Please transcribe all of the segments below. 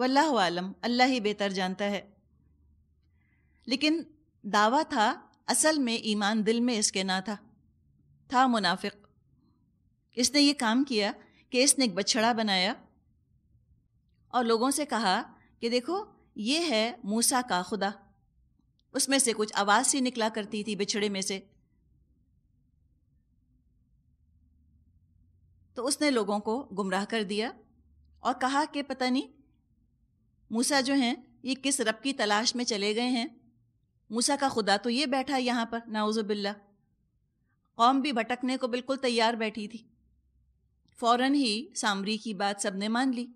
वल्लाह आलम अल्लाह ही बेहतर जानता है लेकिन दावा था असल में ईमान दिल में इसके ना था था मुनाफिक इसने ये काम किया कि इसने एक बछड़ा बनाया और लोगों से कहा कि देखो ये है मूसा का खुदा उसमें से कुछ आवाज़ सी निकला करती थी बिछड़े में से तो उसने लोगों को गुमराह कर दिया और कहा कि पता नहीं मूसा जो हैं ये किस रब की तलाश में चले गए हैं मूसा का खुदा तो ये बैठा है यहाँ पर नाउजुबिल्ला कौम भी भटकने को बिल्कुल तैयार बैठी थी फ़ौर ही सामरी की बात सब ने मान ली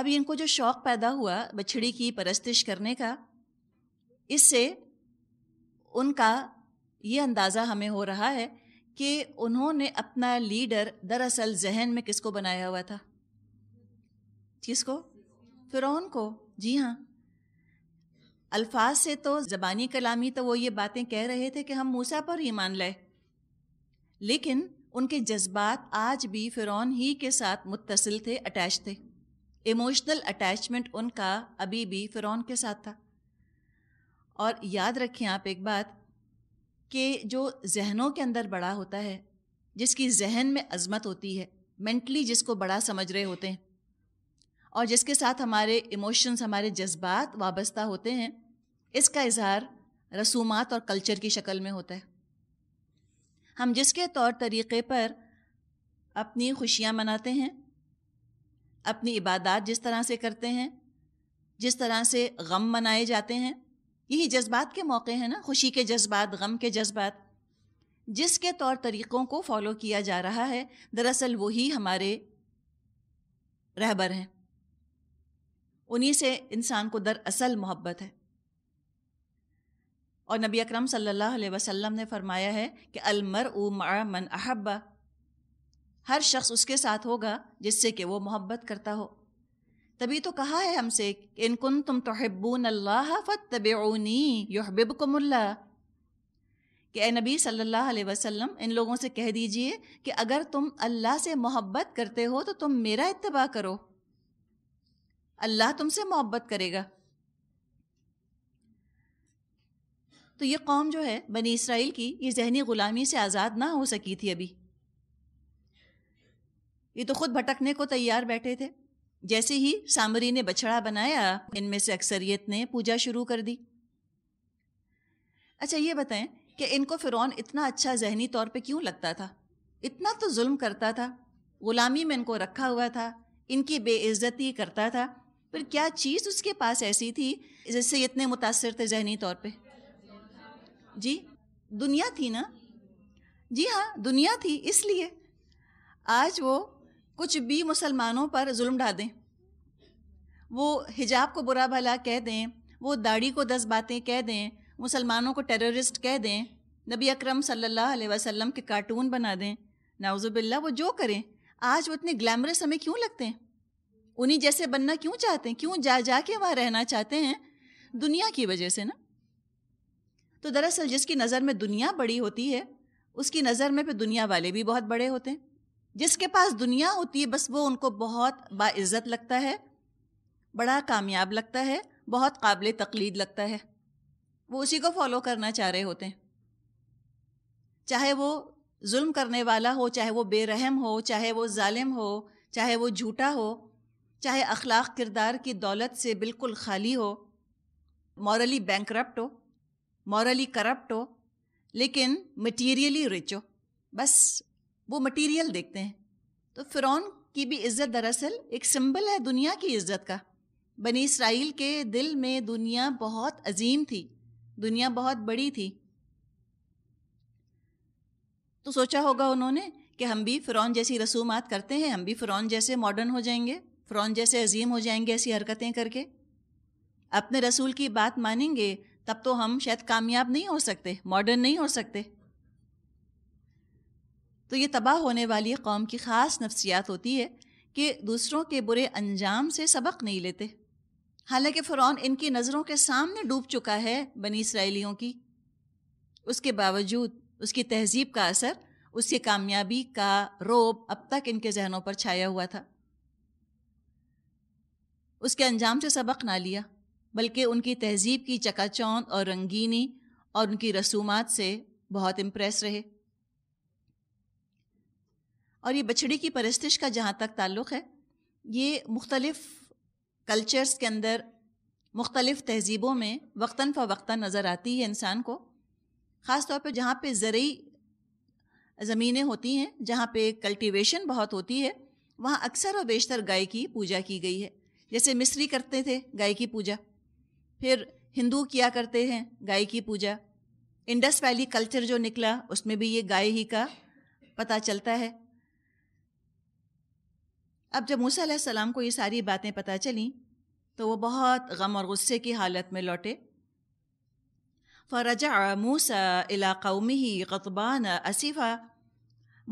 अब इनको जो शौक़ पैदा हुआ बछड़ी की परस्तिश करने का इससे उनका ये अंदाज़ा हमें हो रहा है कि उन्होंने अपना लीडर दरअसल जहन में किसको बनाया हुआ था किस को फिरौन को जी हाँ अल्फाज से तो ज़बानी कलामी तो वो ये बातें कह रहे थे कि हम मूसा पर ही मान लें लेकिन उनके जज्बात आज भी फ़िरौन ही के साथ मुतसिल थे अटैच थे इमोशनल अटैचमेंट उनका अभी भी फ़िरौन के साथ था और याद रखें आप एक बात कि जो जहनों के अंदर बड़ा होता है जिसकी जहन में अजमत होती है मेंटली जिसको बड़ा समझ रहे होते हैं और जिसके साथ हमारे इमोशंस हमारे जज्बात वाबस्ता होते हैं इसका इजहार रसूमात और कल्चर की शक्ल में होता है हम जिसके तौर तरीक़े पर अपनी खुशियाँ मनाते हैं अपनी इबादत जिस तरह से करते हैं जिस तरह से गम मनाए जाते हैं यही जज्बात के मौके हैं ना खुशी के जज्बात गम के जज्बात जिसके तौर तरीक़ों को फॉलो किया जा रहा है दरअसल वही हमारे रहबर हैं उन्हीं से इंसान को दरअसल मोहब्बत है और नबी अकरम सल्लल्लाहु अलैहि वसल्लम ने फरमाया है कि अलमर उ मन अहब्बा हर शख्स उसके साथ होगा जिससे कि वो मोहब्बत करता हो तभी तो कहा है हमसे इन कुन तुम तोहब्बून अल्लाह फ़तबनी युहबिबकुमल्ला कि ए नबी सल्लल्लाहु अलैहि वसल्लम इन लोगों से कह दीजिए कि अगर तुम अल्लाह से मोहब्बत करते हो तो तुम मेरा इतबा करो अल्लाह तुमसे मोहब्बत करेगा तो ये कौम जो है बनी इसराइल की ये जहनी ग़ुलामी से आज़ाद ना हो सकी थी अभी ये तो ख़ुद भटकने को तैयार बैठे थे जैसे ही सामरी ने बछड़ा बनाया इनमें से अक्सरियत ने पूजा शुरू कर दी अच्छा ये बताएं कि इनको फ़िरौन इतना अच्छा जहनी तौर पे क्यों लगता था इतना तो जुल्म करता था ग़ुलामी में इनको रखा हुआ था इनकी बेइज्जती करता था पर क्या चीज़ उसके पास ऐसी थी जिससे इतने मुतासर थे जहनी तौर पे जी दुनिया थी ना जी हाँ दुनिया थी इसलिए आज वो कुछ भी मुसलमानों पर जुल्म ढा दें वो हिजाब को बुरा भला कह दें वो दाढ़ी को दस बातें कह दें मुसलमानों को टेररिस्ट कह दें नबी अकरम सल्लल्लाहु अलैहि वसल्लम के कार्टून बना दें नाउजुबिल्ला वो जो करें आज वो इतने ग्लैमरस हमें क्यों लगते हैं उन्हीं जैसे बनना क्यों चाहते हैं क्यों जा जा के वहाँ रहना चाहते हैं दुनिया की वजह से ना तो दरअसल जिसकी नज़र में दुनिया बड़ी होती है उसकी नज़र में फिर दुनिया वाले भी बहुत बड़े होते हैं जिसके पास दुनिया होती है बस वो उनको बहुत बाज़्ज़त लगता है बड़ा कामयाब लगता है बहुत काबिल तकलीद लगता है वो उसी को फॉलो करना चाह रहे होते हैं चाहे वो जुल्म करने वाला हो चाहे वो बेरहम हो चाहे वो जालिम हो चाहे वो झूठा हो चाहे अखलाक किरदार की दौलत से बिल्कुल खाली हो मॉरली बैंक हो मॉरली करप्ट हो लेकिन मटीरियली रिच हो बस वो मटीरियल देखते हैं तो फ़िरौन की भी इज़्ज़त दरअसल एक सिंबल है दुनिया की इज़्ज़त का बनी इसराइल के दिल में दुनिया बहुत अजीम थी दुनिया बहुत बड़ी थी तो सोचा होगा उन्होंने कि हम भी फ़िरौन जैसी रसूमात करते हैं हम भी फ़िरौन जैसे मॉडर्न हो जाएंगे फ़्रौन जैसे अजीम हो जाएंगे ऐसी हरकतें करके अपने रसूल की बात मानेंगे तब तो हम शायद कामयाब नहीं हो सकते मॉडर्न नहीं हो सकते तो ये तबाह होने वाली कौम की ख़ास नफ्सियात होती है कि दूसरों के बुरे अंजाम से सबक नहीं लेते हालांकि फ़रौन इनकी नज़रों के सामने डूब चुका है बनी इसराइलियों की उसके बावजूद उसकी तहजीब का असर उसकी कामयाबी का रोब अब तक इनके जहनों पर छाया हुआ था उसके अंजाम से सबक ना लिया बल्कि उनकी तहजीब की चकाचौंध और रंगीनी और उनकी रसूमात से बहुत इम्प्रेस रहे और ये बछड़ी की परस्तिश का जहाँ तक ताल्लुक़ है ये मुख्तलफ़ कल्चर्स के अंदर मुख्तलिफ़ तहज़ीबों में वक्ता फ़वक्ता नज़र आती है इंसान को ख़ास तौर पर जहाँ पर ज़रूरी ज़मीनें होती हैं जहाँ पर कल्टिवेशन बहुत होती है वहाँ अक्सर और बेशतर गाय की पूजा की गई है जैसे मिस्री करते थे गाय की पूजा फिर हिंदू किया करते हैं गाय की पूजा इंडस वैली कल्चर जो निकला उसमें भी ये गाय ही का पता चलता है अब जब मूसा सलाम को ये सारी बातें पता चली तो वो बहुत गम और गुस्से की हालत में लौटे फ़रज मूसा इला कौमी ही कतबान असीफ़ा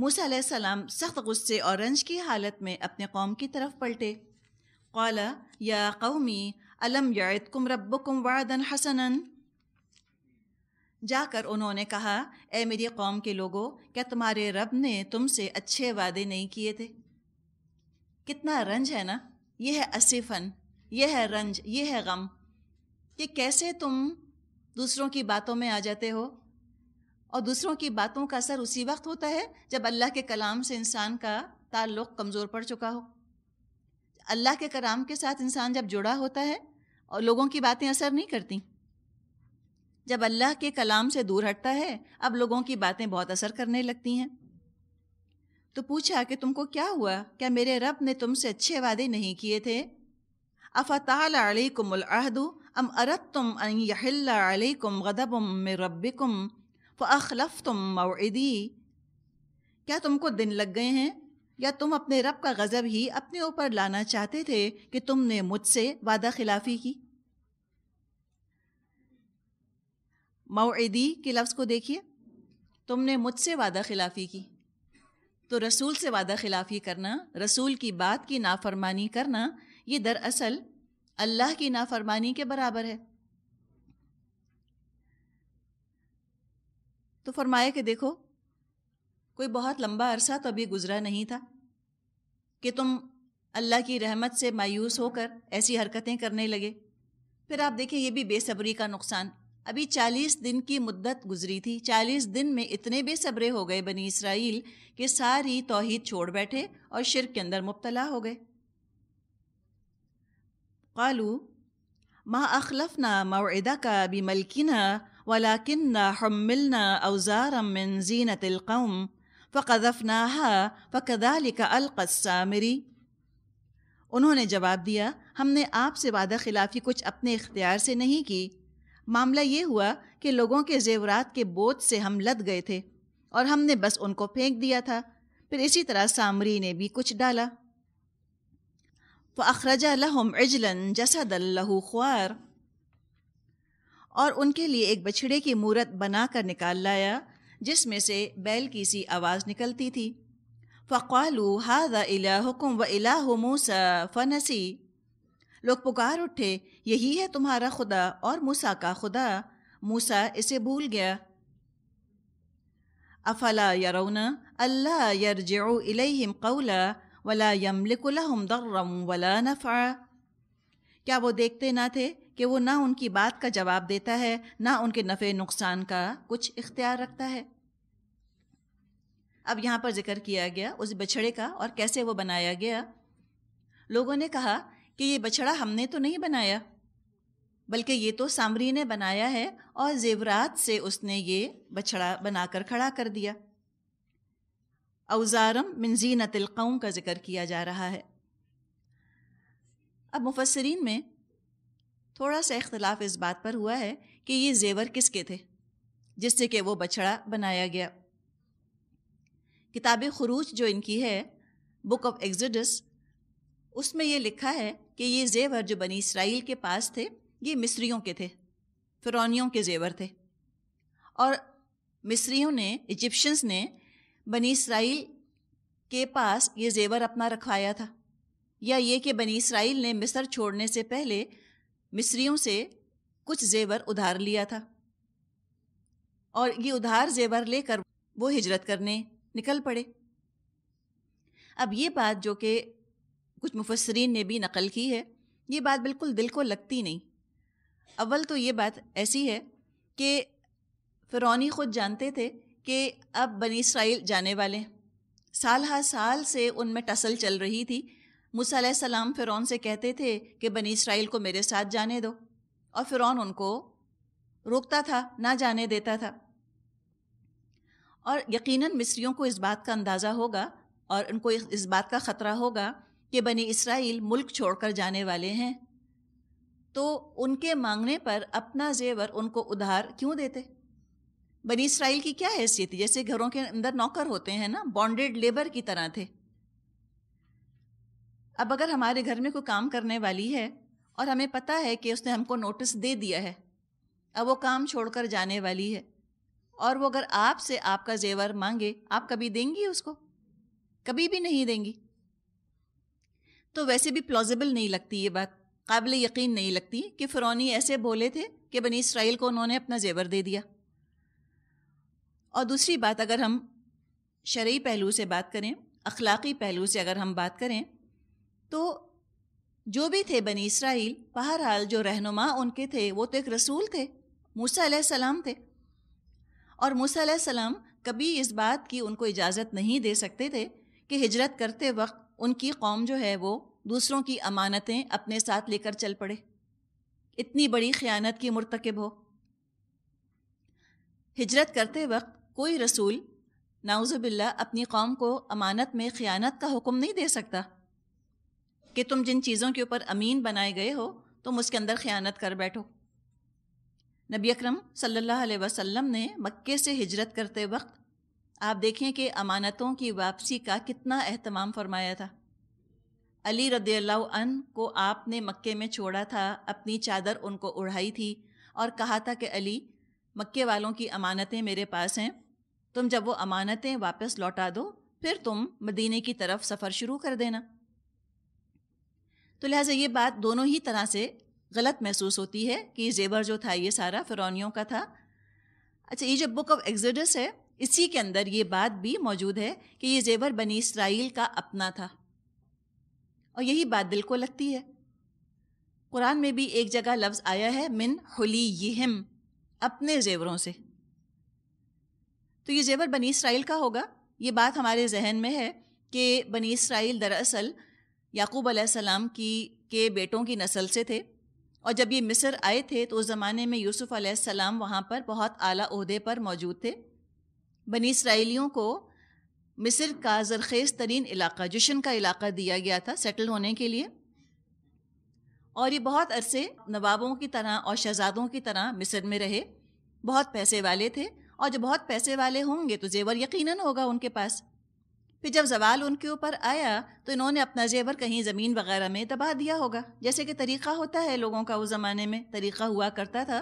मूसा सलाम सख्त गुस्से और रंज की हालत में अपने कौम की तरफ पलटे قال يا قومي अलम يعدكم ربكم وعدا حسنا जाकर उन्होंने कहा ए मेरी कौम के लोगों क्या तुम्हारे रब ने तुमसे अच्छे वादे नहीं किए थे कितना रंज है ना यह है असिफन यह है रंज यह है गम कि कैसे तुम दूसरों की बातों में आ जाते हो और दूसरों की बातों का असर उसी वक्त होता है जब अल्लाह के कलाम से इंसान का ताल्लुक़ कमज़ोर पड़ चुका हो अल्लाह के कराम के साथ इंसान जब जुड़ा होता है और लोगों की बातें असर नहीं करती जब अल्लाह के कलाम से दूर हटता है अब लोगों की बातें बहुत असर करने लगती हैं तो पूछा कि तुमको क्या हुआ क्या मेरे रब ने तुमसे अच्छे वादे नहीं किए थे अफ़तालकुमलहदु अम अरत तुम अहिल्लाकुम गदबम रब्बिकुम फ़लफ़ तुम मऊदी क्या तुमको दिन लग गए हैं या तुम अपने रब का गज़ब ही अपने ऊपर लाना चाहते थे कि तुमने मुझसे वादा खिलाफी की मऊदी के लफ्ज़ को देखिए तुमने मुझसे वादा खिलाफी की तो रसूल से वादा खिलाफी करना रसूल की बात की नाफरमानी करना ये दरअसल अल्लाह की नाफरमानी के बराबर है तो फरमाया कि देखो कोई बहुत लंबा अरसा तो अभी गुजरा नहीं था कि तुम अल्लाह की रहमत से मायूस होकर ऐसी हरकतें करने लगे फिर आप देखें यह भी बेसब्री का नुकसान अभी चालीस दिन की मुद्दत गुजरी थी चालीस दिन में इतने बेसब्रे हो गए बनी इसराइल कि सारी तोहहीद छोड़ बैठे और शिर के अंदर मुबतला हो गए कालू मा अखलफना मोदा का भी वाला किन्ना हमिलना अवज़ार मिन जीनत फ़क़फ़नाहा फ़कदालिक अलकसामरी उन्होंने जवाब दिया हमने आपसे वादा खिलाफी कुछ अपने इख्तियार से नहीं की मामला ये हुआ कि लोगों के जेवरात के बोझ से हम लद गए थे और हमने बस उनको फेंक दिया था फिर इसी तरह सामरी ने भी कुछ डाला फ़खरजा लहम इजलन जसदल्लहू ख्वार और उनके लिए एक बछड़े की मूरत बनाकर निकाल लाया जिसमें से बैल की सी आवाज़ निकलती थी फ़क़ालू हादा इलाहुकुम व इलाह मूसा फ़नसी लोग पुकार उठे यही है तुम्हारा खुदा और मूसा का खुदा मूसा इसे भूल गया अफला यरौन अल्लाह यरजो इलेम कौला वला यमलिकम दर्रम वला नफ़ा क्या वो देखते ना थे कि वो ना उनकी बात का जवाब देता है ना उनके नफ़े नुकसान का कुछ इख्तियार रखता है अब यहाँ पर जिक्र किया गया उस बछड़े का और कैसे वो बनाया गया लोगों ने कहा कि ये बछड़ा हमने तो नहीं बनाया बल्कि ये तो सामरी ने बनाया है और जेवरात से उसने ये बछड़ा बनाकर खड़ा कर दिया अवजारम मिनजीन तिलकौम का जिक्र किया जा रहा है अब मुफसरीन में थोड़ा सा इख्तलाफ इस बात पर हुआ है कि ये जेवर किसके थे जिससे कि वो बछड़ा बनाया गया किताब खरूज जो इनकी है बुक ऑफ एग्जिडस उसमें ये लिखा है कि ये जेवर जो बनी इसराइल के पास थे ये मिस्रियों के थे फिरौनियों के जेवर थे और मिस्रियों ने इजिप्शंस ने बनी इसराइल के पास ये जेवर अपना रखवाया था या ये कि बनी इसराइल ने मिस्र छोड़ने से पहले मिस्रियों से कुछ जेवर उधार लिया था और ये उधार जेवर लेकर वो हिजरत करने निकल पड़े अब ये बात जो कि कुछ मुफसरीन ने भी नकल की है ये बात बिल्कुल दिल को लगती नहीं अव्वल तो ये बात ऐसी है कि फ़िरौनी ख़ुद जानते थे कि अब बनी इसराइल जाने वाले साल हा साल से उनमें टसल चल रही थी मूसा सलाम फ़िरौन से कहते थे कि बनी इसराइल को मेरे साथ जाने दो और फ़िरौन उनको रोकता था ना जाने देता था और यकीनन मिस्रियों को इस बात का अंदाज़ा होगा और उनको इस बात का ख़तरा होगा कि बनी इसराइल मुल्क छोड़कर जाने वाले हैं तो उनके मांगने पर अपना जेवर उनको उधार क्यों देते बनी इसराइल की क्या हैसियत थी जैसे घरों के अंदर नौकर होते हैं ना बॉन्डेड लेबर की तरह थे अब अगर हमारे घर में कोई काम करने वाली है और हमें पता है कि उसने हमको नोटिस दे दिया है अब वो काम छोड़कर जाने वाली है और वो अगर आपसे आपका जेवर मांगे आप कभी देंगी उसको कभी भी नहीं देंगी तो वैसे भी प्लॉजिबल नहीं लगती ये बात काबिल यकीन नहीं लगती कि फ़िरौनी ऐसे बोले थे कि बनी इसराइल को उन्होंने अपना जेवर दे दिया और दूसरी बात अगर हम शर्य पहलू से बात करें अखलाक़ी पहलू से अगर हम बात करें तो जो भी थे बनी इसराइल बहरहाल जो रहनुमा उनके थे वो तो एक रसूल थे मूसा सलाम थे और मूसा सलाम कभी इस बात की उनको इजाज़त नहीं दे सकते थे कि हिजरत करते वक्त उनकी कौम जो है वो दूसरों की अमानतें अपने साथ लेकर चल पड़े इतनी बड़ी ख़यानत की मरतकब हो हिजरत करते वक्त कोई रसूल नाउज़बिल्ला अपनी कौम को अमानत में ख़यानत का हुक्म नहीं दे सकता कि तुम जिन चीज़ों के ऊपर अमीन बनाए गए हो तुम उसके अंदर ख़यानत कर बैठो नबी अक्रम सल्लल्लाहु अलैहि ने मक्के से हिजरत करते वक्त आप देखें कि अमानतों की वापसी का कितना अहतमाम फरमाया था अली रदील्ला को आपने मक्के में छोड़ा था अपनी चादर उनको उड़ाई थी और कहा था कि अली मक्के वालों की अमानतें मेरे पास हैं तुम जब वो अमानतें वापस लौटा दो फिर तुम मदीने की तरफ सफ़र शुरू कर देना तो लिहाजा ये बात दोनों ही तरह से गलत महसूस होती है कि ज़ेवर जो था ये सारा फ़िरौनियों का था अच्छा ये जो बुक ऑफ एग्जडस है इसी के अंदर ये बात भी मौजूद है कि ये जेवर बनी इसराइल का अपना था और यही बात दिल को लगती है कुरान में भी एक जगह लफ्ज़ आया है मिन हली यहम अपने जेवरों से तो ये जेवर बनी इसराइल का होगा ये बात हमारे जहन में है कि बनी इसराइल दरअसल याकूब सलाम की के बेटों की नस्ल से थे और जब ये मिस्र आए थे तो उस ज़माने में यूसुफ़ सलाम वहाँ पर बहुत आला अहदे पर मौजूद थे बनी इसराइलियों को मिस्र का जरखेज़ तरीन इलाका जशन का इलाका दिया गया था सेटल होने के लिए और ये बहुत अरसे नवाबों की तरह और शहजादों की तरह मिस्र में रहे बहुत पैसे वाले थे और जो बहुत पैसे वाले होंगे तो जेवर यकीनन होगा उनके पास फिर जब जवाल उनके ऊपर आया तो इन्होंने अपना जेवर कहीं ज़मीन वगैरह में दबा दिया होगा जैसे कि तरीक़ा होता है लोगों का उस ज़माने में तरीक़ा हुआ करता था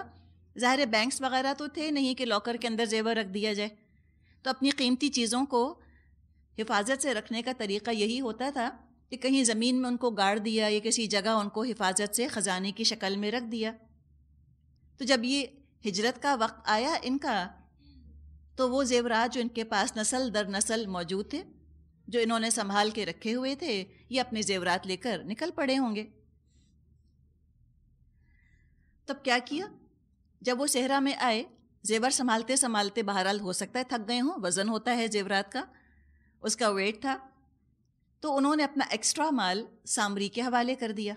ज़ाहिर बैंक्स वगैरह तो थे नहीं कि लॉकर के अंदर जेवर रख दिया जाए तो अपनी कीमती चीज़ों को हिफाजत से रखने का तरीक़ा यही होता था कि कहीं ज़मीन में उनको गाड़ दिया या किसी जगह उनको हिफाजत से ख़जाने की शक्ल में रख दिया तो जब ये हिजरत का वक्त आया इनका तो वो जेवरात जो इनके पास नस्ल दर नस्ल मौजूद थे जो इन्होंने संभाल के रखे हुए थे ये अपने जेवरात लेकर निकल पड़े होंगे तब क्या किया जब वो सेहरा में आए जेवर संभालते संभालते बहरहाल हो सकता है थक गए हों वज़न होता है जेवरात का उसका वेट था तो उन्होंने अपना एक्स्ट्रा माल सामरी के हवाले कर दिया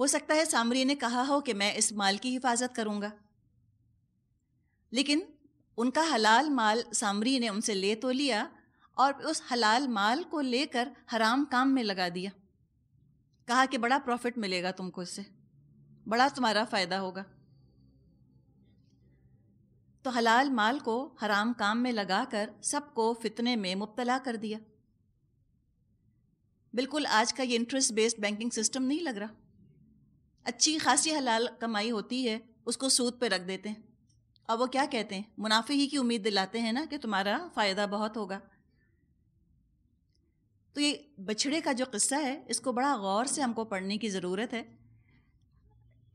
हो सकता है सामरी ने कहा हो कि मैं इस माल की हिफाजत करूंगा लेकिन उनका हलाल माल सामरी ने उनसे ले तो लिया और उस हलाल माल को लेकर हराम काम में लगा दिया कहा कि बड़ा प्रॉफिट मिलेगा तुमको इससे बड़ा तुम्हारा फ़ायदा होगा तो हलाल माल को हराम काम में लगाकर सबको फितने में मुबतला कर दिया बिल्कुल आज का ये इंटरेस्ट बेस्ड बैंकिंग सिस्टम नहीं लग रहा अच्छी खासी हलाल कमाई होती है उसको सूद पे रख देते हैं और वो क्या कहते हैं मुनाफे ही की उम्मीद दिलाते हैं ना कि तुम्हारा फ़ायदा बहुत होगा तो ये बछड़े का जो किस्सा है इसको बड़ा गौर से हमको पढ़ने की ज़रूरत है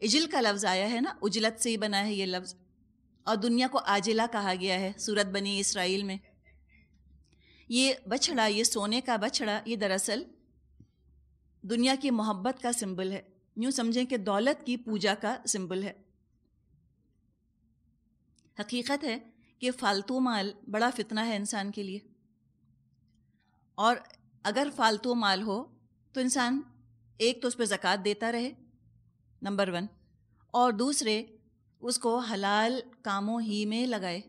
इजल का लफ्ज़ आया है ना उजलत से ही बना है ये लफ्ज़ और दुनिया को आजिला कहा गया है सूरत बनी इसराइल में ये बछड़ा ये सोने का बछड़ा ये दरअसल दुनिया की मोहब्बत का सिंबल है यूँ समझें कि दौलत की पूजा का सिंबल है हकीकत है कि फालतू माल बड़ा फितना है इंसान के लिए और अगर फालतू माल हो तो इंसान एक तो उस पर ज़क़़त देता रहे नंबर वन और दूसरे उसको हलाल कामों ही में लगाए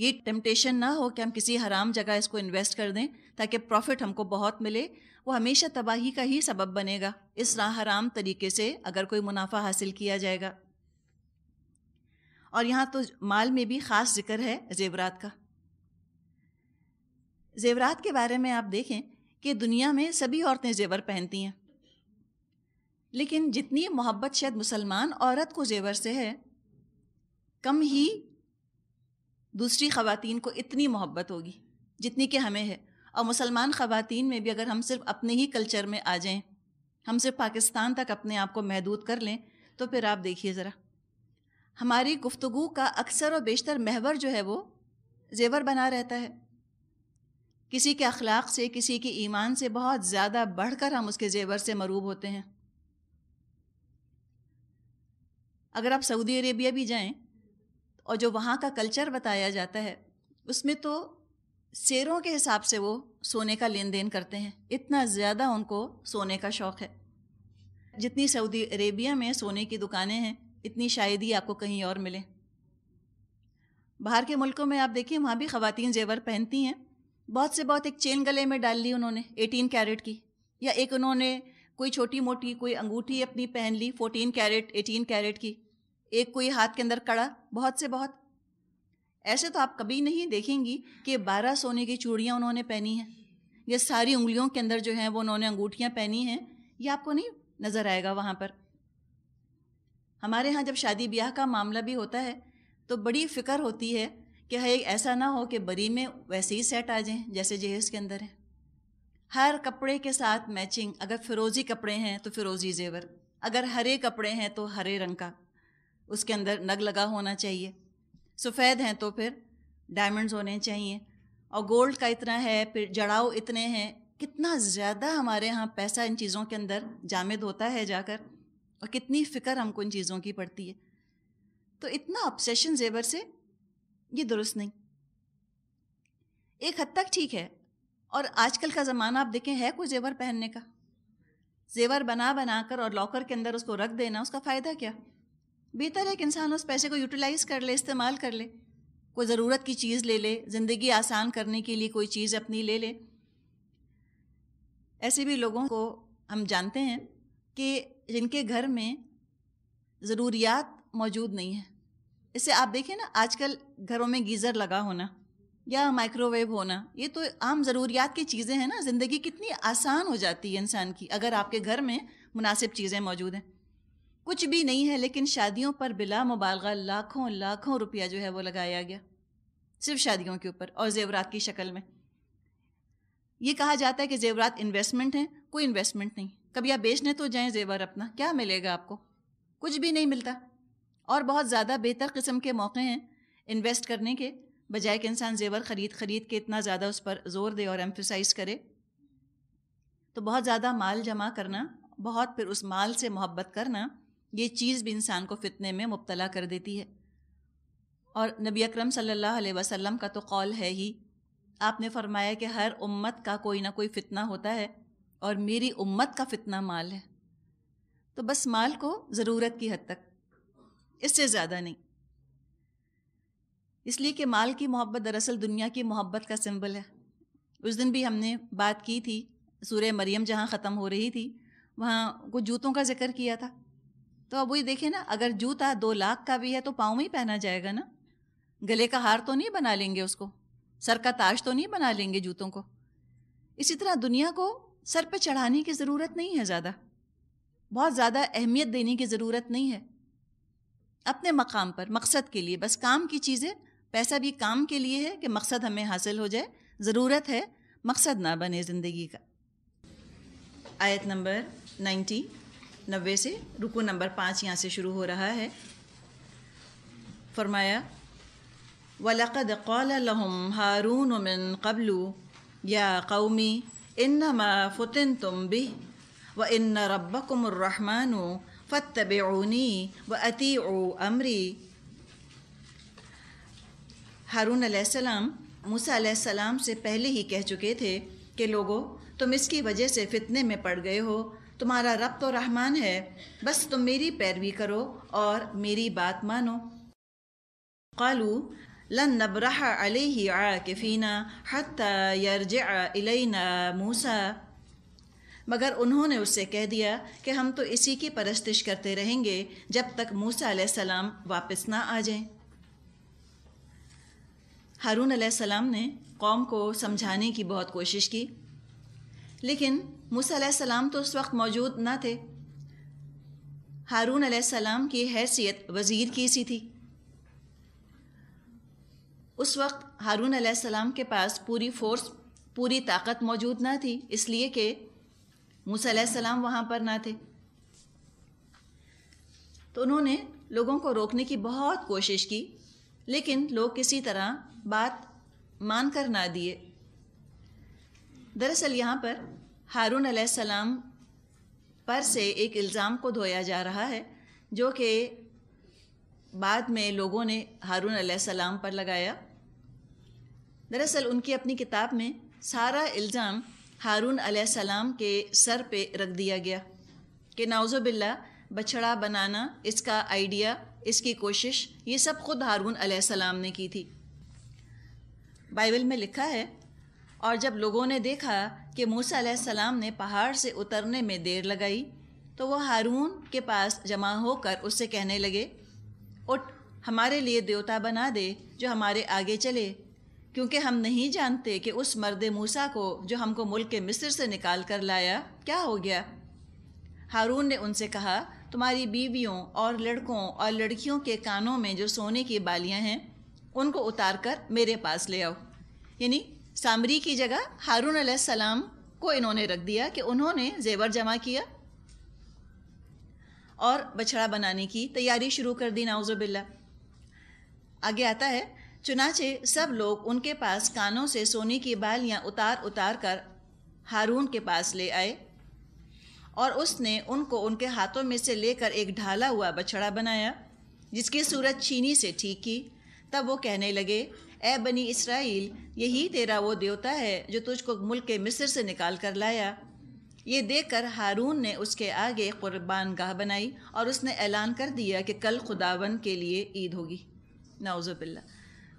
ये टेम्पटेशन ना हो कि हम किसी हराम जगह इसको इन्वेस्ट कर दें ताकि प्रॉफिट हमको बहुत मिले वो हमेशा तबाही का ही सबब बनेगा इस राह हराम तरीके से अगर कोई मुनाफा हासिल किया जाएगा और यहाँ तो माल में भी ख़ास जिक्र है जेवरात का जेवरात के बारे में आप देखें कि दुनिया में सभी औरतें जेवर पहनती हैं लेकिन जितनी मोहब्बत शायद मुसलमान औरत को जेवर से है कम ही दूसरी ख़वातीन को इतनी मोहब्बत होगी जितनी कि हमें है और मुसलमान ख़वातीन में भी अगर हम सिर्फ अपने ही कल्चर में आ जाएं हम सिर्फ पाकिस्तान तक अपने आप को महदूद कर लें तो फिर आप देखिए ज़रा हमारी गुफ्तगु का अक्सर और बेशतर महवर जो है वो जेवर बना रहता है किसी के अखलाक से किसी के ईमान से बहुत ज़्यादा बढ़कर हम उसके जेवर से मरूब होते हैं अगर आप सऊदी अरेबिया भी जाएं और जो वहाँ का कल्चर बताया जाता है उसमें तो शेरों के हिसाब से वो सोने का लेन देन करते हैं इतना ज़्यादा उनको सोने का शौक़ है जितनी सऊदी अरेबिया में सोने की दुकानें हैं इतनी शायद ही आपको कहीं और मिले बाहर के मुल्कों में आप देखिए वहाँ भी ख़वातीन जेवर पहनती हैं बहुत से बहुत एक चेन गले में डाल ली उन्होंने एटीन कैरेट की या एक उन्होंने कोई छोटी मोटी कोई अंगूठी अपनी पहन ली फोर्टीन कैरेट एटीन कैरेट की एक कोई हाथ के अंदर कड़ा बहुत से बहुत ऐसे तो आप कभी नहीं देखेंगी कि बारह सोने की चूड़ियाँ उन्होंने पहनी हैं या सारी उंगलियों के अंदर जो हैं वो उन्होंने अंगूठियाँ पहनी हैं ये आपको नहीं नज़र आएगा वहाँ पर हमारे यहाँ जब शादी ब्याह का मामला भी होता है तो बड़ी फ़िक्र होती है क्या है हाँ, ऐसा ना हो कि बरी में वैसे ही सेट आ जाएं जैसे जहेज के अंदर है हर कपड़े के साथ मैचिंग अगर फिरोज़ी कपड़े हैं तो फिरोज़ी जेवर अगर हरे कपड़े हैं तो हरे रंग का उसके अंदर नग लगा होना चाहिए सफ़ेद हैं तो फिर डायमंड्स होने चाहिए और गोल्ड का इतना है फिर जड़ाव इतने हैं कितना ज़्यादा हमारे यहाँ पैसा इन चीज़ों के अंदर जामद होता है जाकर और कितनी फ़िक्र हमको इन चीज़ों की पड़ती है तो इतना ऑब्सेशन जेवर से ये दुरुस्त नहीं एक हद तक ठीक है और आजकल का ज़माना आप देखें है कोई जेवर पहनने का जेवर बना बना कर और लॉकर के अंदर उसको रख देना उसका फ़ायदा क्या बेहतर है कि इंसान उस पैसे को यूटिलाइज़ कर ले इस्तेमाल कर ले कोई ज़रूरत की चीज़ ले ले ज़िंदगी आसान करने के लिए कोई चीज़ अपनी ले ले ऐसे भी लोगों को हम जानते हैं कि जिनके घर में ज़रूरियात मौजूद नहीं है इससे आप देखें ना आजकल घरों में गीज़र लगा होना या माइक्रोवेव होना ये तो आम ज़रूरियात की चीज़ें हैं ना ज़िंदगी कितनी आसान हो जाती है इंसान की अगर आपके घर में मुनासिब चीज़ें मौजूद हैं कुछ भी नहीं है लेकिन शादियों पर बिला मुबालगा लाखों लाखों रुपया जो है वो लगाया गया सिर्फ शादियों के ऊपर और जेवरात की शक्ल में ये कहा जाता है कि जेवरात इन्वेस्टमेंट हैं कोई इन्वेस्टमेंट नहीं कभी आप बेचने तो जाएं जेवर अपना क्या मिलेगा आपको कुछ भी नहीं मिलता और बहुत ज़्यादा बेहतर किस्म के मौके हैं इन्वेस्ट करने के बजाय कि इंसान जेवर ख़रीद ख़रीद के इतना ज़्यादा उस पर ज़ोर दे और एम्फिसाइज़ करे तो बहुत ज़्यादा माल जमा करना बहुत फिर उस माल से मोहब्बत करना ये चीज़ भी इंसान को फितने में मुबतला कर देती है और नबी अकरम सल्लल्लाहु अलैहि वसल्लम का तो कौल है ही आपने फरमाया कि हर उम्मत का कोई ना कोई फ़ितना होता है और मेरी उम्मत का फितना माल है तो बस माल को ज़रूरत की हद तक इससे ज़्यादा नहीं इसलिए कि माल की मोहब्बत दरअसल दुनिया की मोहब्बत का सिंबल है उस दिन भी हमने बात की थी सूर्य मरियम जहाँ ख़त्म हो रही थी वहाँ को जूतों का जिक्र किया था तो अब वही देखें ना अगर जूता दो लाख का भी है तो पाँव में ही पहना जाएगा ना गले का हार तो नहीं बना लेंगे उसको सर का ताज तो नहीं बना लेंगे जूतों को इसी तरह दुनिया को सर पे चढ़ाने की ज़रूरत नहीं है ज़्यादा बहुत ज़्यादा अहमियत देने की ज़रूरत नहीं है अपने मकाम पर मकसद के लिए बस काम की चीज़ें पैसा भी काम के लिए है कि मकसद हमें हासिल हो जाए ज़रूरत है मकसद ना बने ज़िंदगी का आयत नंबर नाइन्टी नब्बे से रुको नंबर पाँच यहाँ से शुरू हो रहा है फरमाया वलकद कौलम हारून मिन कबलू या कौमी इन मा फतिन तुम भी व इन रहमानु फ़तबनी व अती अमरी हारून आसमाम मूसा सलाम से पहले ही कह चुके थे कि लोगों तुम इसकी वजह से फितने में पड़ गए हो तुम्हारा रब तो रहमान है बस तुम मेरी पैरवी करो और मेरी बात मानो कालू लन नबरा अलह आकिफ़ीना हत यरज इलना मूसा मगर उन्होंने उससे कह दिया कि हम तो इसी की परस्तिश करते रहेंगे जब तक मूसा सलाम वापस ना आ जाएं। हारून सलाम ने कौम को समझाने की बहुत कोशिश की लेकिन मूसा सलाम तो उस वक्त मौजूद ना थे हारून सलाम की हैसियत वज़ीर की सी थी उस वक्त हारून सलाम के पास पूरी फोर्स पूरी ताकत मौजूद ना थी इसलिए कि मूसा वहाँ पर ना थे तो उन्होंने लोगों को रोकने की बहुत कोशिश की लेकिन लोग किसी तरह बात मान कर ना दिए दरअसल यहाँ पर हारून सलाम पर से एक इल्ज़ाम को धोया जा रहा है जो कि बाद में लोगों ने हारून सलाम पर लगाया दरअसल उनकी अपनी किताब में सारा इल्ज़ाम हारून सलाम के सर पे रख दिया गया कि बिल्ला बछड़ा बनाना इसका आइडिया इसकी कोशिश ये सब खुद हारून सलाम ने की थी बाइबल में लिखा है और जब लोगों ने देखा कि मूसा सलाम ने पहाड़ से उतरने में देर लगाई तो वह हारून के पास जमा होकर उससे कहने लगे उठ हमारे लिए देवता बना दे जो हमारे आगे चले क्योंकि हम नहीं जानते कि उस मर्द मूसा को जो हमको मुल्क के मिस्र से निकाल कर लाया क्या हो गया हारून ने उनसे कहा तुम्हारी बीवियों और लड़कों और लड़कियों के कानों में जो सोने की बालियां हैं उनको उतार कर मेरे पास ले आओ यानी सामरी की जगह हारून सलाम को इन्होंने रख दिया कि उन्होंने जेवर जमा किया और बछड़ा बनाने की तैयारी शुरू कर दी नाउज़बिल्ला आगे आता है चुनाचे सब लोग उनके पास कानों से सोने की बालियां उतार उतार कर हारून के पास ले आए और उसने उनको उनके हाथों में से लेकर एक ढाला हुआ बछड़ा बनाया जिसकी सूरत चीनी से ठीक की तब वो कहने लगे ए बनी इसराइल यही तेरा वो देवता है जो तुझको मुल्क के मिस्र से निकाल कर लाया ये देखकर हारून ने उसके आगे क़ुरबान गाह बनाई और उसने ऐलान कर दिया कि कल खुदावन के लिए ईद होगी नाउज़बिल्ला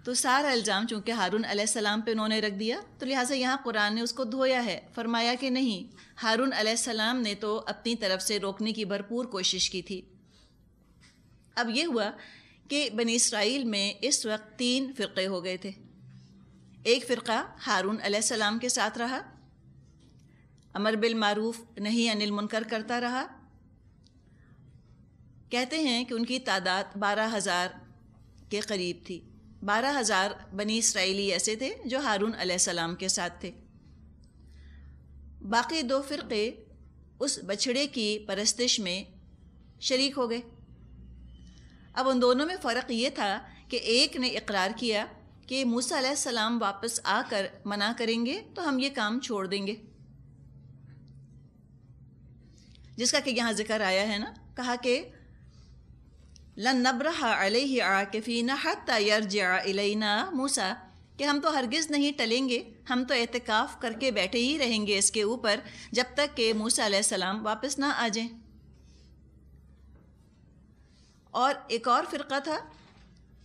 तो सारा इल्ज़ाम चूँकि हारून अलैहिस्सलाम पे उन्होंने रख दिया तो लिहाजा यहाँ कुरान ने उसको धोया है फरमाया कि नहीं हारून अलैहिस्सलाम ने तो अपनी तरफ से रोकने की भरपूर कोशिश की थी अब यह हुआ कि बनी इसराइल में इस वक्त तीन फ़िरक़े हो गए थे एक फ़िरका हारून अलैहिस्सलाम के साथ रहा अमर बिल मारूफ नहीं अनिल मुनकर करता रहा कहते हैं कि उनकी तादाद बारह हज़ार के करीब थी बारह हज़ार बनी इसराइली ऐसे थे जो हारून सलाम के साथ थे बाकी दो फ़िरक़े उस बछड़े की परस्तिश में शरीक हो गए अब उन दोनों में फ़र्क ये था कि एक ने इकरार किया कि मूसा सलाम वापस आकर मना करेंगे तो हम ये काम छोड़ देंगे जिसका कि यहाँ जिक्र आया है ना कहा कि लन नब्रह अलह आकिफ़ीन हत यरजना मूसा कि हम तो हरगिज़ नहीं टलेंगे हम तो एहतिकाफ़ करके बैठे ही रहेंगे इसके ऊपर जब तक कि मूसा सलाम वापस ना आ जाएं और एक और फ़िरका था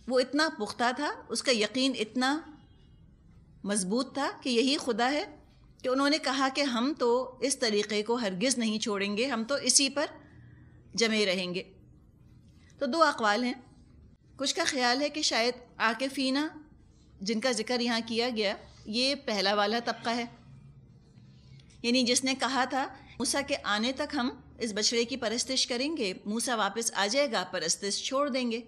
वो इतना पुख्ता था उसका यकीन इतना मज़बूत था कि यही खुदा है कि उन्होंने कहा कि हम तो इस तरीक़े को हरगिज़ नहीं छोड़ेंगे हम तो इसी पर जमे रहेंगे तो दो अकवाल हैं कुछ का ख्याल है कि शायद आकेफीना जिनका ज़िक्र यहाँ किया गया ये पहला वाला तबका है यानी जिसने कहा था मूसा के आने तक हम इस बछड़े की परस्तिश करेंगे मूसा वापस आ जाएगा परस्तिश छोड़ देंगे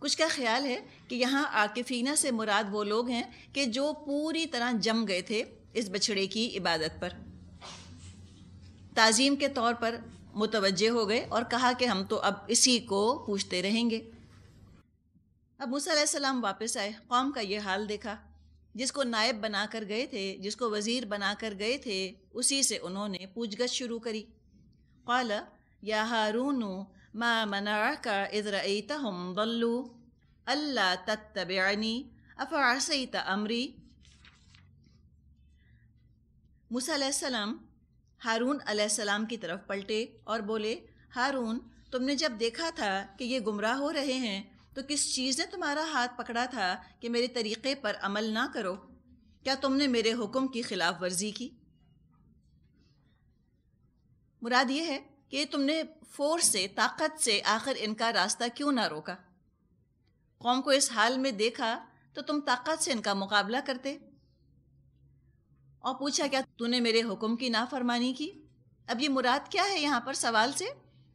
कुछ का ख्याल है कि यहाँ आकेफीना से मुराद वो लोग हैं कि जो पूरी तरह जम गए थे इस बछड़े की इबादत पर ताज़ीम के तौर पर मुतवजह हो गए और कहा कि हम तो अब इसी को पूछते रहेंगे अब मूसा वापस आए कौम का ये हाल देखा जिसको नायब बना कर गए थे जिसको वज़ीर बना कर गए थे उसी से उन्होंने पूछगछ शुरू करी कौल या हारून मा मना का इजरात हम बल्लू अल्ला तत्तबानी अफ़ारसत अमरी मूसा हारून अलैहिस्सलाम की तरफ पलटे और बोले हारून तुमने जब देखा था कि ये गुमराह हो रहे हैं तो किस चीज़ ने तुम्हारा हाथ पकड़ा था कि मेरे तरीक़े पर अमल ना करो क्या तुमने मेरे हुक्म की ख़िलाफ़ वर्जी की मुराद ये है कि तुमने फ़ोर्स से ताकत से आखिर इनका रास्ता क्यों ना रोका कौम को इस हाल में देखा तो तुम ताकत से इनका मुकाबला करते और पूछा क्या तूने मेरे हुक्म की नाफरमानी की अब ये मुराद क्या है यहाँ पर सवाल से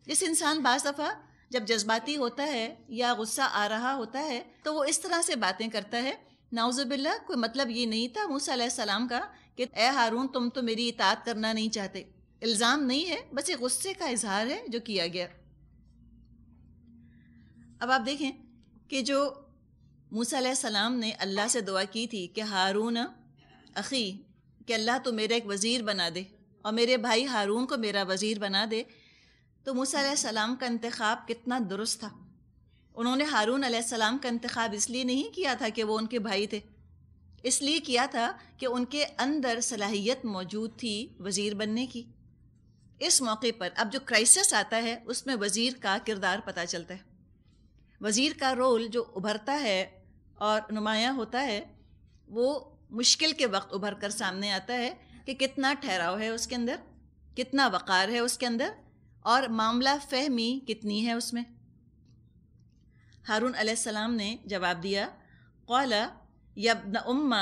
जिस इंसान बाज दफ़ा जब जज्बाती होता है या गुस्सा आ रहा होता है तो वो इस तरह से बातें करता है नाउजबिल्ला कोई मतलब ये नहीं था मूसा सलाम का कि ए हारून तुम तो मेरी इतात करना नहीं चाहते इल्ज़ाम नहीं है बस ये गुस्से का इजहार है जो किया गया अब आप देखें कि जो मूसा सलाम ने अल्लाह से दुआ की थी कि हारून अखी कि अल्लाह तो मेरा एक वज़ीर बना दे और मेरे भाई हारून को मेरा वज़ीर बना दे तो मूसा सलाम का इंतखब कितना दुरुस्त था उन्होंने हारून सलाम का इंतखब इसलिए नहीं किया था कि वो उनके भाई थे इसलिए किया था कि उनके अंदर सलाहियत मौजूद थी वज़ीर बनने की इस मौके पर अब जो क्राइसिस आता है उसमें वज़ीर का किरदार पता चलता है वज़ीर का रोल जो उभरता है और नुमाया होता है वो मुश्किल के वक्त उभर कर सामने आता है कि कितना ठहराव है उसके अंदर कितना वक़ार है उसके अंदर और मामला फहमी कितनी है उसमें हारून सलाम ने जवाब दिया कौला यबन उम्मा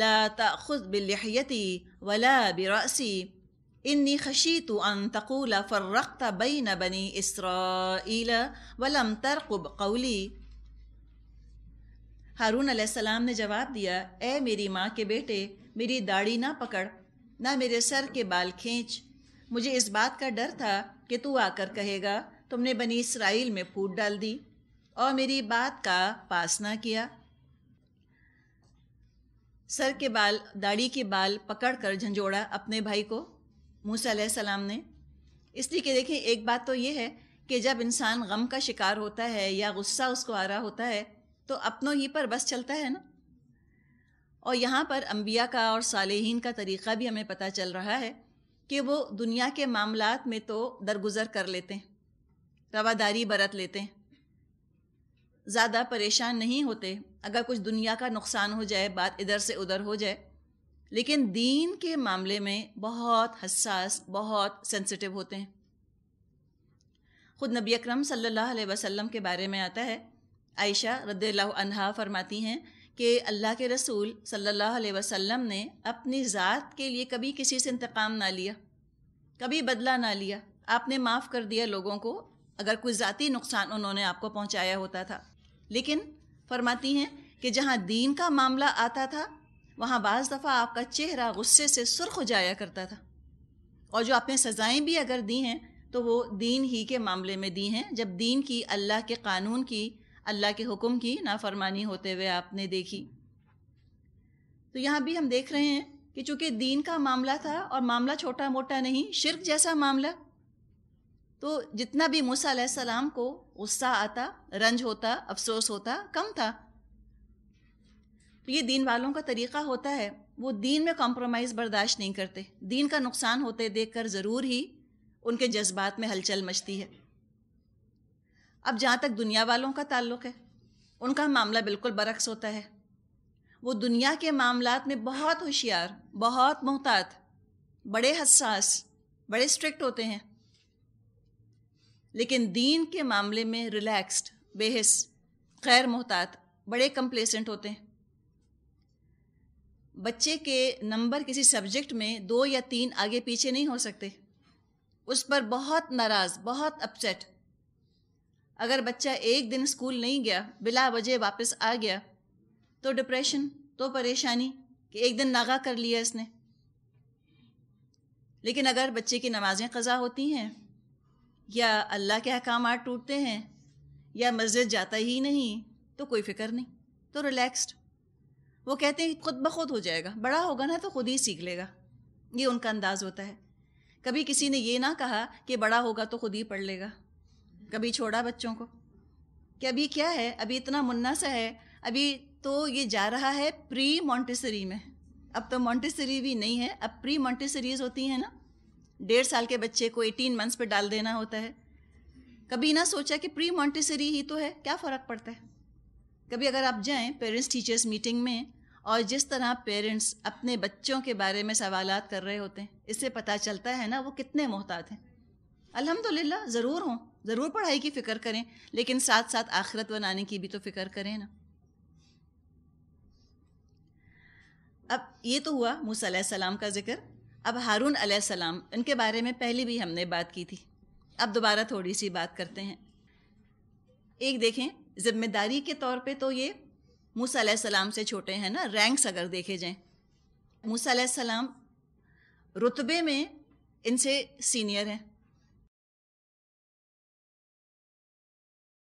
ला तखुद बिलहयती वला बिरासी इन्नी खशी तो अन तकूला फ़र्रक़ बैन बनी इसरा वलम तरक़ुब कौली हारून अलैहिस्सलाम ने जवाब दिया ए मेरी माँ के बेटे मेरी दाढ़ी ना पकड़ ना मेरे सर के बाल खींच मुझे इस बात का डर था कि तू आकर कहेगा तुमने बनी इसराइल में फूट डाल दी और मेरी बात का पास ना किया सर के बाल दाढ़ी के बाल पकड़ कर झंझोड़ा अपने भाई को मूसा सलाम ने इसलिए कि देखें एक बात तो ये है कि जब इंसान गम का शिकार होता है या गुस्सा उसको आ रहा होता है तो अपनों ही पर बस चलता है ना और यहाँ पर अम्बिया का और सालेहीन का तरीक़ा भी हमें पता चल रहा है कि वो दुनिया के मामला में तो दरगुजर कर लेते हैं रवादारी बरत लेते हैं ज़्यादा परेशान नहीं होते अगर कुछ दुनिया का नुकसान हो जाए बात इधर से उधर हो जाए लेकिन दीन के मामले में बहुत हसास बहुत सेंसिटिव होते हैं ख़ुद नबी अकरम सल्लल्लाहु अलैहि वसल्लम के बारे में आता है आयशा रद्ला अनहा फरमाती हैं कि अल्लाह के रसूल सल्लल्लाहु अलैहि वसल्लम ने अपनी ज़ात के लिए कभी किसी से इंतकाम ना लिया कभी बदला ना लिया आपने माफ़ कर दिया लोगों को अगर कोई ज़ाती नुकसान उन्होंने आपको पहुँचाया होता था लेकिन फरमाती हैं कि जहाँ दीन का मामला आता था वहाँ बज़ दफ़ा आपका चेहरा गुस्से से सुर्ख हो जाया करता था और जो आपने सज़ाएँ भी अगर दी हैं तो वो दीन ही के मामले में दी हैं जब दीन की अल्लाह के कानून की अल्लाह के हुक्म की नाफरमानी होते हुए आपने देखी तो यहाँ भी हम देख रहे हैं कि चूँकि दीन का मामला था और मामला छोटा मोटा नहीं शिरक जैसा मामला तो जितना भी मूसा सलाम को गुस्सा आता रंज होता अफसोस होता कम था तो ये दीन वालों का तरीक़ा होता है वो दीन में कॉम्प्रोमाइज़ बर्दाश्त नहीं करते दीन का नुकसान होते देख कर ज़रूर ही उनके जज्बात में हलचल मचती है अब जहाँ तक दुनिया वालों का ताल्लुक है उनका मामला बिल्कुल बरक्स होता है वो दुनिया के मामला में बहुत होशियार बहुत मोहतात बड़े हसास बड़े स्ट्रिक्ट होते हैं लेकिन दीन के मामले में रिलैक्स्ड बेहस खैर मोहतात बड़े कंप्लेसेंट होते हैं बच्चे के नंबर किसी सब्जेक्ट में दो या तीन आगे पीछे नहीं हो सकते उस पर बहुत नाराज़ बहुत अपसेट अगर बच्चा एक दिन स्कूल नहीं गया बिला वजह वापस आ गया तो डिप्रेशन तो परेशानी कि एक दिन नागा कर लिया इसने लेकिन अगर बच्चे की नमाज़ें क़ज़ा होती हैं या अल्लाह के अहकाम टूटते हैं या मस्जिद जाता ही नहीं तो कोई फ़िक्र नहीं तो रिलैक्स्ड वो कहते हैं खुद ब खुद हो जाएगा बड़ा होगा ना तो खुद ही सीख लेगा ये उनका अंदाज़ होता है कभी किसी ने ये ना कहा कि बड़ा होगा तो खुद ही पढ़ लेगा कभी छोड़ा बच्चों को कि अभी क्या है अभी इतना मुन्ना सा है अभी तो ये जा रहा है प्री मॉन्टेसरी में अब तो मॉन्टेसरी भी नहीं है अब प्री मॉन्टेसरीज होती हैं ना डेढ़ साल के बच्चे को एटीन मंथ्स पे डाल देना होता है कभी ना सोचा कि प्री मॉन्टेसरी ही तो है क्या फ़र्क पड़ता है कभी अगर आप जाएं पेरेंट्स टीचर्स मीटिंग में और जिस तरह पेरेंट्स अपने बच्चों के बारे में सवाल कर रहे होते हैं इससे पता चलता है ना वो कितने मोहतात हैं अलहमदिल्ला ज़रूर हों ज़रूर पढ़ाई की फ़िक्र करें लेकिन साथ साथ आखिरत बनाने की भी तो फ़िक्र करें ना अब ये तो हुआ मूसा सलाम का ज़िक्र अब हारून सलाम इनके बारे में पहले भी हमने बात की थी अब दोबारा थोड़ी सी बात करते हैं एक देखें ज़िम्मेदारी के तौर पे तो ये मूसा सलाम से छोटे हैं ना रैंक्स अगर देखे जाएं मूसा सलाम रुतबे में इनसे सीनियर हैं